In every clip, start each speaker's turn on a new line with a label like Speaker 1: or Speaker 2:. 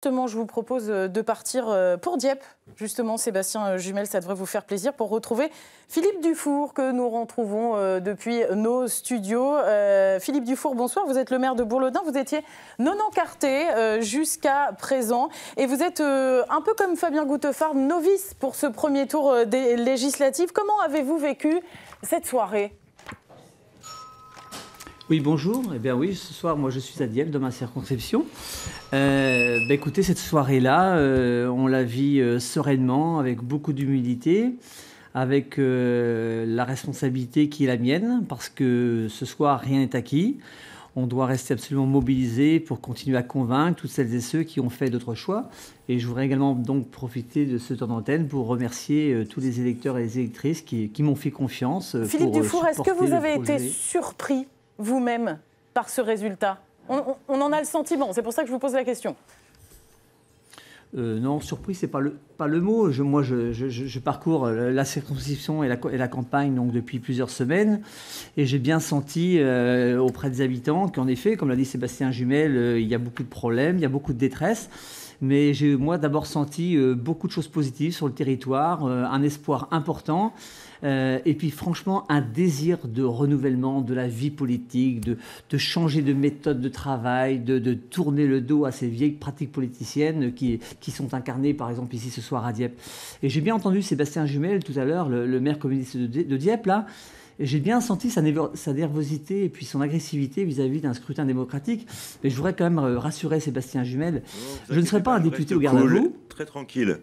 Speaker 1: Justement, je vous propose euh, de partir euh, pour Dieppe. Justement, Sébastien euh, Jumel, ça devrait vous faire plaisir pour retrouver Philippe Dufour, que nous retrouvons depuis nos studios. Philippe Dufour, bonsoir. Vous êtes le maire de Bourlodin. Vous étiez non encarté jusqu'à présent. Et vous êtes un peu comme Fabien Gouttefard, novice pour ce premier tour des législatives. Comment avez-vous vécu cette soirée
Speaker 2: oui, bonjour. Eh bien oui, ce soir, moi, je suis à Dieppe, dans ma circonscription. Euh, ben, écoutez, cette soirée-là, euh, on la vit euh, sereinement, avec beaucoup d'humilité, avec la responsabilité qui est la mienne, parce que ce soir, rien n'est acquis. On doit rester absolument mobilisé pour continuer à convaincre toutes celles et ceux qui ont fait d'autres choix. Et je voudrais également donc profiter de ce temps d'antenne pour remercier tous les électeurs et les électrices qui, qui m'ont fait confiance. Philippe Dufour, est-ce que vous avez été
Speaker 1: surpris vous-même par ce résultat on, en a le sentiment, c'est pour ça que je vous pose la question.
Speaker 2: Euh, non, surprise, c'est pas le, pas le mot. moi, je, parcours euh, la circonscription et la, campagne donc depuis plusieurs semaines, et j'ai bien senti euh, auprès des habitants qu'en effet, comme l'a dit Sébastien Jumel, il y a beaucoup de problèmes, il y a beaucoup de détresse mais j'ai moi d'abord senti euh, beaucoup de choses positives sur le territoire, euh, un espoir important, euh, et puis franchement un désir de renouvellement de la vie politique, de, changer de méthode de travail, de, tourner le dos à ces vieilles pratiques politiciennes qui, qui sont incarnées par exemple ici ce soir à Dieppe. Et j'ai bien entendu Sébastien Jumel tout à l'heure, le, maire communiste de Dieppe, là j'ai bien senti sa, nervosité et puis son agressivité vis-à-vis d'un scrutin démocratique. Mais je voudrais quand même euh, rassurer Sébastien Jumel. je ne serai pas, un député au garde vous. Très tranquille.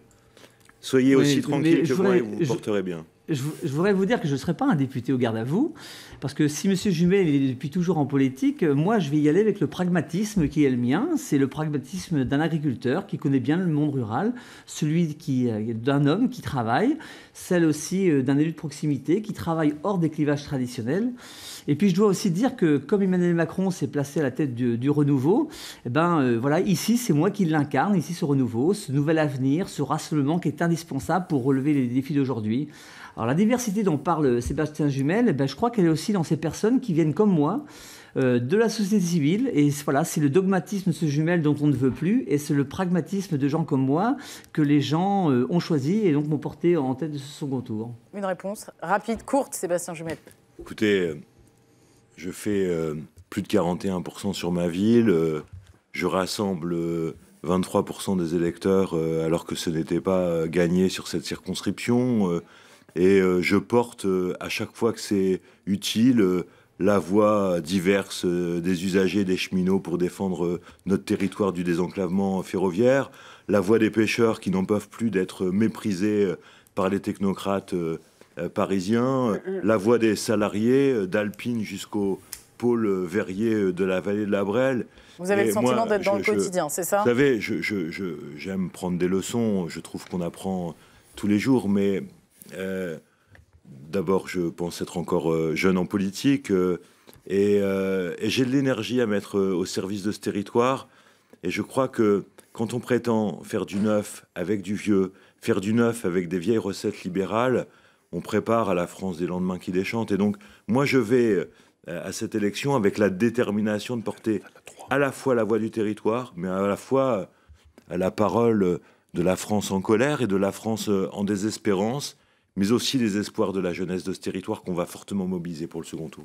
Speaker 3: Soyez aussi tranquille que moi et vous vous porterez bien
Speaker 2: je, voudrais vous dire que je ne serai pas un député au garde à vous, parce que si M. Jumet est depuis toujours en politique, moi je vais y aller avec le pragmatisme qui est le mien. C'est le pragmatisme d'un agriculteur qui connaît bien le monde rural, celui euh, d'un homme qui travaille, celle aussi euh, d'un élu de proximité qui travaille hors des clivages traditionnels. Et puis je dois aussi dire que comme Emmanuel Macron s'est placé à la tête du, renouveau, eh ben euh, voilà, ici c'est moi qui l'incarne, ici ce renouveau, ce nouvel avenir, ce rassemblement qui est indispensable pour relever les défis d'aujourd'hui alors la diversité dont parle Sébastien Jumel, eh ben, je crois qu'elle est aussi dans ces personnes qui viennent comme moi euh, de la société civile. Et voilà, c'est le dogmatisme de ce Jumel dont on ne veut plus, et c'est le pragmatisme de gens comme moi que les gens euh, ont choisi et donc m'ont porté en tête de ce second tour.
Speaker 1: Une réponse rapide, courte, Sébastien Jumel.
Speaker 3: Écoutez, euh, je fais plus de 41% sur ma ville, je rassemble... 23% des électeurs, alors que ce n'était pas gagné sur cette circonscription. Et euh, je porte euh, à chaque fois que c'est utile euh, la voix diverse des usagers, des cheminots pour défendre notre territoire du désenclavement ferroviaire, la voix des pêcheurs qui n'en peuvent plus d'être méprisés par les technocrates parisiens, la voix des salariés d'Alpine jusqu'au pôle verrier de la vallée de la Brelle. Vous avez le sentiment d'être dans le quotidien,
Speaker 1: c'est ça Vous savez,
Speaker 3: j'aime prendre des leçons, je trouve qu'on apprend tous les jours, mais euh, d'abord, je pense être encore euh, jeune en politique euh, et, j'ai de l'énergie à mettre au service de ce territoire. Et je crois que quand on prétend faire du neuf avec du vieux, faire du neuf avec des vieilles recettes libérales, on prépare à la France des lendemains qui déchantent. Et donc, moi, je vais à cette élection avec la détermination de porter à la fois la voix du territoire, mais à la fois la parole de la France en colère et de la France en désespérance, mais aussi les espoirs de la jeunesse de ce territoire qu'on va fortement mobiliser pour le second tour